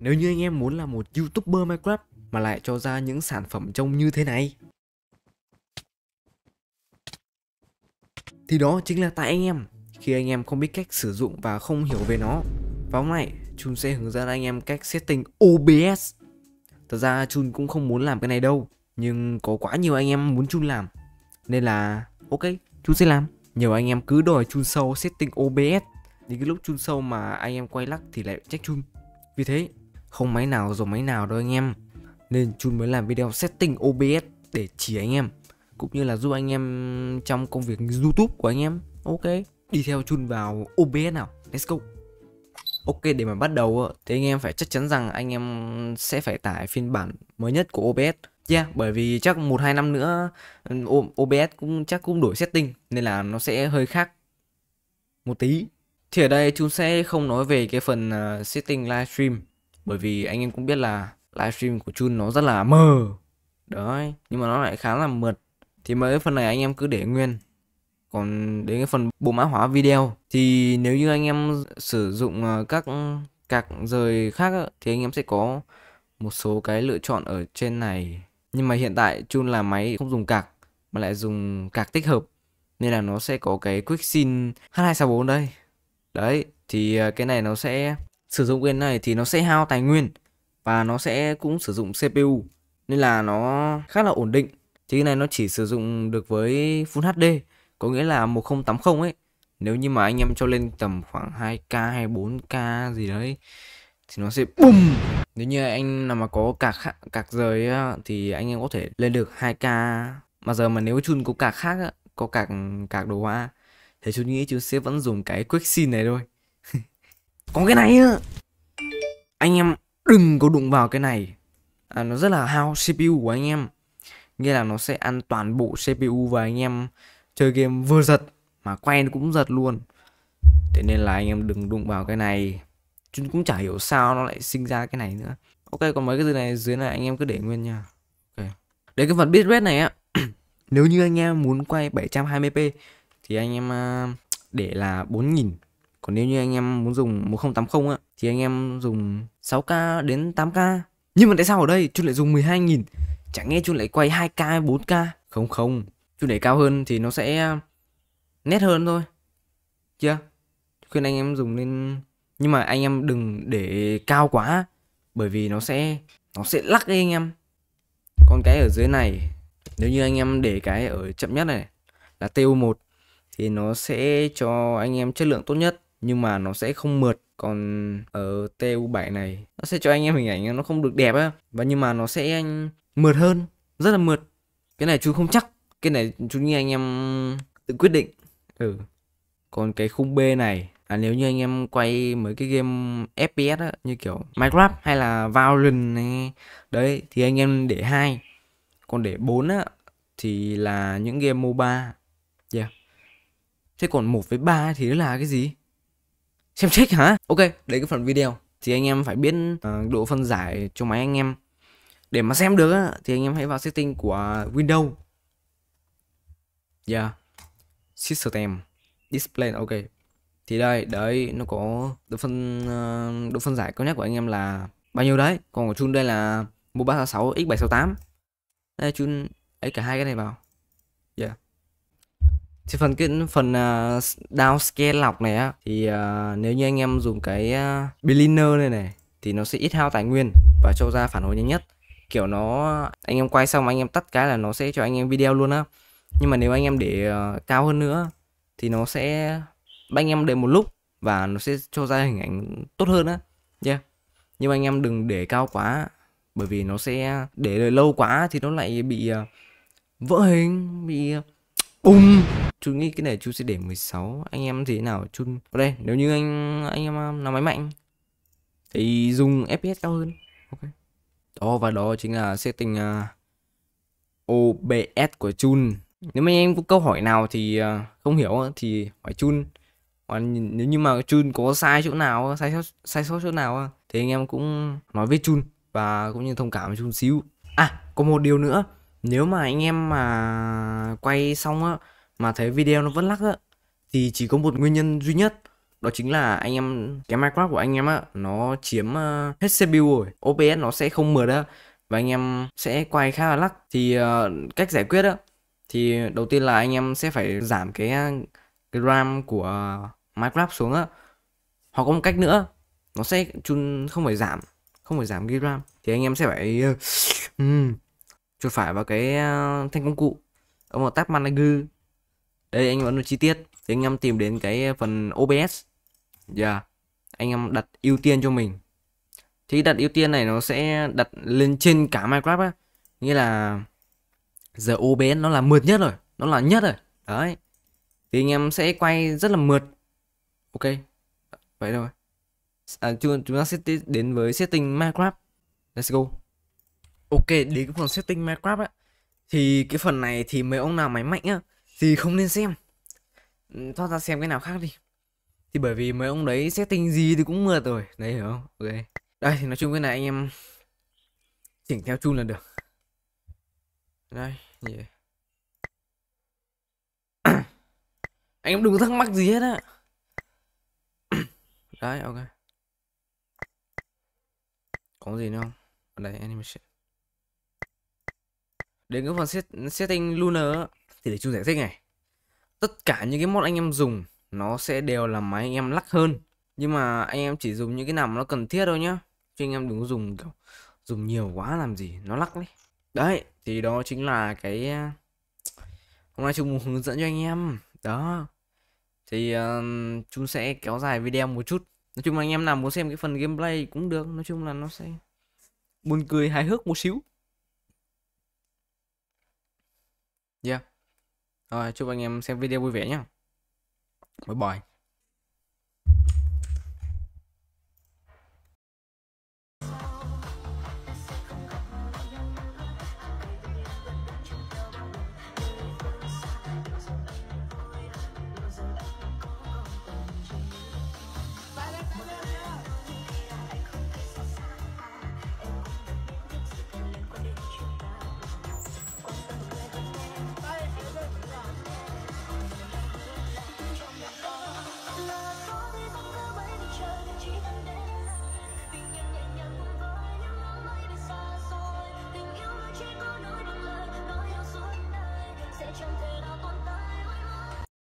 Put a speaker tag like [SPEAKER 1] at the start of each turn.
[SPEAKER 1] nếu như anh em muốn là một youtuber Minecraft mà lại cho ra những sản phẩm trông như thế này. Thì đó chính là tại anh em, khi anh em không biết cách sử dụng và không hiểu về nó. Và hôm nay, Chun sẽ hướng dẫn anh em cách setting OBS. Thật ra Chun cũng không muốn làm cái này đâu, nhưng có quá nhiều anh em muốn Chun làm. Nên là, ok, Chun sẽ làm. Nhiều anh em cứ đòi Chun sâu setting OBS, đến cái lúc Chun sâu mà anh em quay lắc thì lại trách Chun. Vì thế, không máy nào dùng máy nào đâu anh em Nên Chun mới làm video setting OBS để chỉ anh em Cũng như là giúp anh em trong công việc Youtube của anh em Ok Đi theo Chun vào OBS nào Let's go Ok để mà bắt đầu thì anh em phải chắc chắn rằng anh em sẽ phải tải phiên bản mới nhất của OBS Yeah, bởi vì chắc 1-2 năm nữa ừ, OBS cũng chắc cũng đổi setting nên là nó sẽ hơi khác một tí. Thì ở đây chúng sẽ không nói về cái phần à, setting livestream bởi vì anh em cũng biết là livestream của chun nó rất là mờ đấy nhưng mà nó lại khá là mượt thì mấy phần này anh em cứ để nguyên còn đến cái phần bộ mã hóa video thì nếu như anh em sử dụng ờ, các cạc rời khác thì anh em sẽ có một số cái lựa chọn ở trên này nhưng mà hiện tại chun là máy không dùng cạc mà lại dùng cạc tích hợp nên là nó sẽ có cái quick scene h264 đây đấy thì ờ, cái này nó sẽ sử dụng cái này thì nó sẽ hao tài nguyên và nó sẽ cũng sử dụng CPU nên là nó khá là ổn định. Thì cái này nó chỉ sử dụng được với Full HD, có nghĩa là 1080 ấy. Nếu như mà anh em cho lên tầm khoảng 2K hay 4K gì đấy thì nó sẽ bùm. Nếu như anh nào mà có cạc cạc rời thì anh em có thể lên được 2K. Mà giờ mà nếu chun có cạc khác có cạc cạc đồ hoa thì chú nghĩ chú sẽ vẫn dùng cái quick scene này thôi. Có cái này á Anh em đừng có đụng vào cái này à, Nó rất là hao CPU của anh em Nghĩa là nó sẽ ăn toàn bộ CPU Và anh em chơi game vừa giật Mà quay cũng giật luôn Thế nên là anh em đừng đụng vào cái này Chúng cũng chả hiểu sao nó lại sinh ra cái này nữa Ok còn mấy cái gì này dưới này anh em cứ để nguyên nha Ok Để cái phần bitrate này á Nếu như anh em muốn quay 720p Thì anh em à, để là 4000 còn nếu như anh em muốn dùng 1080 á thì anh em dùng 6k đến 8k nhưng mà tại sao ở đây Chun lại dùng 12.000 chả nghe Chun lại quay 2k 4k không không chú để cao hơn thì nó sẽ nét hơn thôi chưa khuyên anh em dùng lên nhưng mà anh em đừng để cao quá bởi vì nó sẽ nó sẽ lắc đi anh em còn cái ở dưới này nếu như anh em để cái ở chậm nhất này là TU1 thì nó sẽ cho anh em chất lượng tốt nhất nhưng mà nó sẽ không mượt còn ở TU7 này nó sẽ cho anh em hình ảnh nó không được đẹp á và nhưng mà nó sẽ mượt hơn rất là mượt cái này chú không chắc cái này chú như anh em tự quyết định ừ còn cái khung B này à nếu như anh em quay mấy cái game FPS á như kiểu Minecraft hay là Valorant này đấy thì anh em để hai còn để bốn á thì là những game MOBA yeah thế còn một với ba thì là cái gì xem xét hả ok đấy cái phần video thì anh em phải biết uh, độ phân giải cho máy anh em để mà xem được á, thì anh em hãy vào setting của Windows yeah system display ok thì đây đấy nó có độ phân uh, độ phân giải cao nhất của anh em là bao nhiêu đấy còn của chun đây là 1366 x768 đây chun ấy cả hai cái này vào yeah thì phần cái phần uh, scale lọc này á thì uh, nếu như anh em dùng cái uh, à, billiner này này thì nó sẽ ít hao tài nguyên và cho ra phản hồi nhanh nhất kiểu nó anh em quay xong anh em tắt cái là nó sẽ cho anh em video luôn á nhưng mà nếu anh em để uh, cao hơn nữa thì nó sẽ bắt anh em để một lúc và nó sẽ cho ra hình ảnh tốt hơn á yeah. nhưng mà anh em đừng để cao quá bởi vì nó sẽ để lâu quá thì nó lại bị uh, vỡ hình bị uh, bùng chú nghĩ cái này chú sẽ để 16 anh em thế nào chú ở đây nếu như anh anh em là um, máy mạnh thì dùng fps cao hơn ok đó và đó chính là setting uh, à, obs của chun nếu mà anh em có câu hỏi nào thì uh, không hiểu thì hỏi chun còn nếu như mà chun có sai chỗ nào sai sót sai sót chỗ nào thì anh em cũng nói với chun và cũng như thông cảm với chun xíu à có một điều nữa nếu mà anh em mà quay xong á mà thấy video nó vẫn lắc á thì chỉ có một nguyên nhân duy nhất đó chính là anh em cái Minecraft của anh em á nó chiếm uh, hết CPU rồi OBS nó sẽ không mượt á và anh em sẽ quay khá là lắc thì uh, cách giải quyết á thì đầu tiên là anh em sẽ phải giảm cái, ờ, cái RAM của Minecraft xuống á hoặc có một cách nữa nó sẽ chun không phải giảm không phải giảm ghi RAM thì anh em sẽ phải uh, ừ, chuột phải vào cái uh, thanh công cụ ở một tab manager đây anh vẫn chi tiết thì anh em tìm đến cái phần OBS giờ yeah. anh em đặt ưu tiên cho mình thì đặt ưu tiên này nó sẽ đặt lên trên cả Minecraft á nghĩa là giờ OBS nó là mượt nhất rồi nó là nhất rồi đấy thì anh em sẽ quay rất là mượt ok vậy rồi à, chúng, ta sẽ đến với setting Minecraft let's go ok đến cái phần setting Minecraft á thì cái phần này thì mấy ông nào máy mạnh á thì không nên xem thoát ừ, ra xem cái nào khác đi thì bởi vì mấy ông đấy setting gì thì cũng mượt rồi đấy hiểu không ok đây thì nói chung cái này anh em chỉnh theo chung là được đây yeah. anh em đừng thắc mắc gì hết á đấy ok có gì nữa không ở đây animation đến cái phần setting Lunar thì để chung giải thích này tất cả những cái mod anh em dùng nó sẽ đều là máy anh em lắc hơn nhưng mà anh em chỉ dùng những cái nào mà nó cần thiết thôi nhá chứ anh em đừng có dùng kiểu dùng nhiều quá làm gì nó lắc đấy đấy thì đó chính là cái ờ, hôm nay chung hướng dẫn cho anh em đó thì ờ, uh, chúng sẽ kéo dài video một chút nói chung là anh em nào muốn xem cái phần gameplay cũng được nói chung là nó sẽ buồn cười hài hước một xíu yeah dạ. rồi chúc anh em xem video vui vẻ nhé bye bye